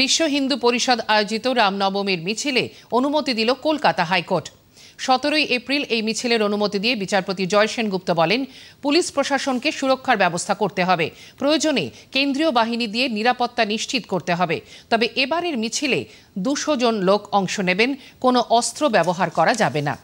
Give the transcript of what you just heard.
বিশ্ব হিন্দু পরিষদ আয়োজিত রামনবমীর মিছিলে অনুমতি দিল কলকাতা হাইকোর্ট সতেরোই এপ্রিল এই মিছিলের অনুমতি দিয়ে বিচারপতি জয় সেনগুপ্ত বলেন পুলিশ প্রশাসনকে সুরক্ষার ব্যবস্থা করতে হবে প্রয়োজনে কেন্দ্রীয় বাহিনী দিয়ে নিরাপত্তা নিশ্চিত করতে হবে তবে এবারের মিছিলে দুশো জন লোক অংশ নেবেন কোনো অস্ত্র ব্যবহার করা যাবে না